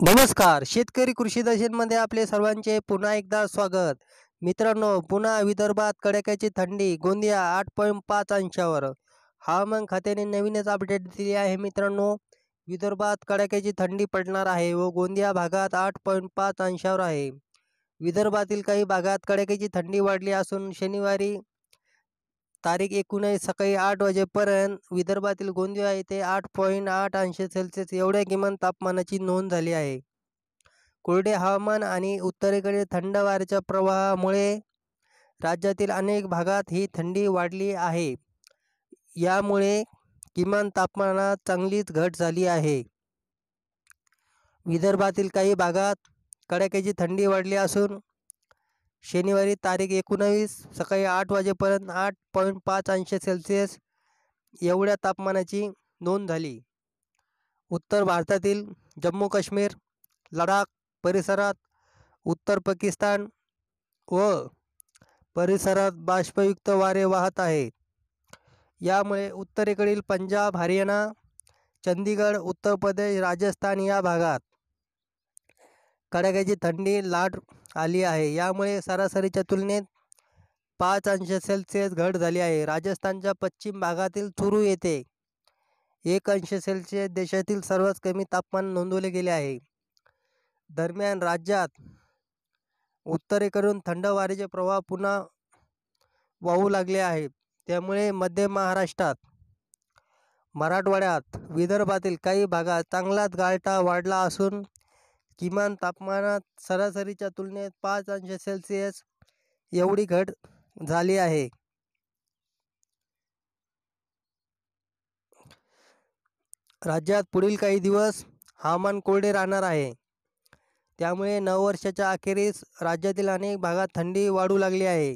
नमस्कार शेतकरी कृषी दशेमध्ये आपले सर्वांचे पुन्हा एकदा स्वागत मित्रांनो पुन्हा विदर्भात कडाक्याची थंडी गोंदिया आठ पॉईंट पाच अंशावर हवामान खात्याने नवीनच अपडेट दिली आहे मित्रांनो विदर्भात कडाक्याची थंडी पडणार आहे व गोंदिया भागात आठ पॉईंट पाच अंशावर आहे विदर्भातील काही भागात कडाक्याची थंडी वाढली असून शनिवारी तारीख एकोणीस सकाळी आठ वाजेपर्यंत विदर्भातील गोंदिया येथे आठ पॉईंट आठ अंश सेल्सिअस एवढ्या किमान तापमानाची नोंद झाली आहे कोरडे हवामान आणि उत्तरेकडील थंड वाऱ्याच्या प्रवाहामुळे राज्यातील अनेक भागात ही थंडी वाढली आहे यामुळे किमान तापमानात चांगलीच घट झाली आहे विदर्भातील काही भागात कडाक्याची थंडी वाढली असून शनिवारी तारीख एकोणावीस सकाळी आठ वाजेपर्यंत आठ पॉईंट पाच अंश सेल्सिअस एवढ्या तापमानाची नोंद झाली उत्तर भारतातील जम्मू काश्मीर लडाख परिसरात उत्तर पाकिस्तान व परिसरात बाष्पयुक्त वारे वाहत आहे यामुळे उत्तरेकडील पंजाब हरियाणा चंदीगड उत्तर प्रदेश राजस्थान या भागात कडाक्याची थंडी लाट आली आहे यामुळे सरासरीच्या तुलनेत पाच अंश सेल्सिअस घट झाली आहे राजस्थानच्या पश्चिम भागातील चुरू येथे एक अंश सेल्सिअस देशातील सर्वात कमी तापमान नोंदवले गेले आहे दरम्यान राज्यात उत्तरेकडून थंड वारेचे प्रवाह पुन्हा वाहू लागले आहे त्यामुळे मध्य महाराष्ट्रात मराठवाड्यात विदर्भातील काही भागात चांगलाच गाळटा वाढला असून किमान तापमानात सरासरीच्या तुलनेत पाच अंश सेल्सिअस एवढी घट झाली आहे राज्यात पुढील काही दिवस हवामान कोरडे राहणार आहे त्यामुळे नववर्षाच्या अखेरीस राज्यातील अनेक भागात थंडी वाढू लागली आहे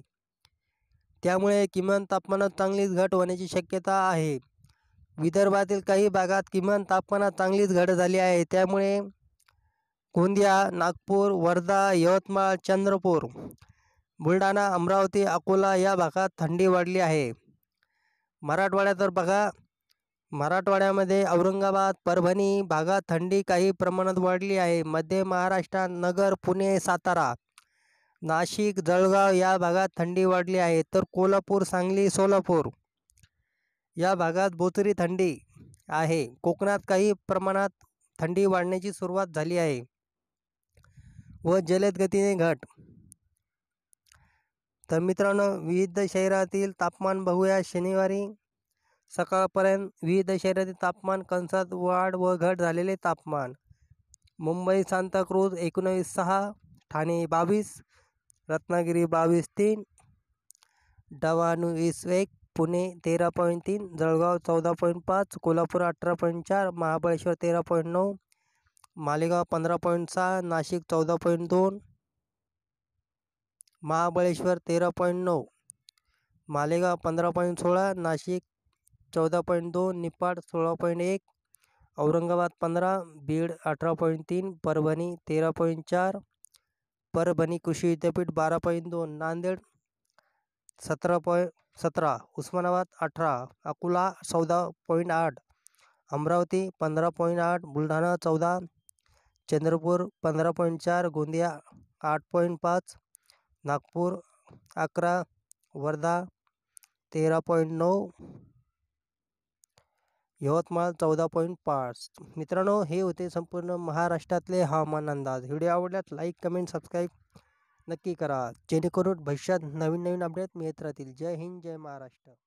त्यामुळे किमान तापमानात चांगलीच घट होण्याची शक्यता आहे विदर्भातील काही भागात किमान तापमानात चांगलीच घट झाली आहे त्यामुळे गोंदिया नागपूर वर्धा यवतमाळ चंद्रपूर बुलढाणा अमरावती अकोला या भागात थंडी वाढली आहे मराठवाड्यात तर बघा मराठवाड्यामध्ये औरंगाबाद परभणी भागात थंडी काही प्रमाणात वाढली आहे मध्य महाराष्ट्रात नगर पुणे सातारा नाशिक जळगाव या भागात थंडी वाढली आहे तर कोल्हापूर सांगली सोलापूर या भागात बोचरी थंडी आहे कोकणात काही प्रमाणात थंडी वाढण्याची सुरुवात झाली आहे व जलद गतीने घट तर मित्रांनो विविध शहरातील तापमान बघूया शनिवारी सकाळपर्यंत विविध शहरातील तापमान कंसात वाढ व घट झालेले तापमान मुंबई सांताक्रूज एकोणवीस सहा ठाणे बावीस रत्नागिरी बावीस तीन वीस एक पुणे तेरा पॉईंट तीन जळगाव चौदा पॉईंट पाच कोल्हापूर अठरा पॉईंट चार महाबळेश्वर तेरा पॉईंट नऊ मालेगाव पंधरा पॉईंट सहा नाशिक चौदा पॉईंट दोन महाबळेश्वर तेरा पॉईंट नऊ मालेगाव पंधरा पॉईंट सोळा नाशिक चौदा पॉईंट दोन निपाड सोळा पॉईंट एक औरंगाबाद पंधरा बीड अठरा पॉईंट तीन परभणी तेरा पॉईंट चार परभणी कृषी विद्यापीठ बारा पॉईंट दोन नांदेड सतरा पॉईंट सतरा उस्मानाबाद अठरा अकोला चौदा पॉईंट आठ अमरावती पंधरा पॉईंट आठ बुलढाणा चौदा चंद्रपूर पंधरा पॉईंट चार गोंदिया आठ पॉईंट पाच नागपूर अकरा वर्धा तेरा पॉईंट नऊ यवतमाळ चौदा पॉईंट पाच मित्रांनो हे होते संपूर्ण महाराष्ट्रातले हवामान अंदाज व्हिडिओ आवडल्यात लाईक कमेंट सबस्क्राईब नक्की करा जेणेकरून भविष्यात नवीन नवीन अपडेट मिळत राहतील जय हिंद जय महाराष्ट्र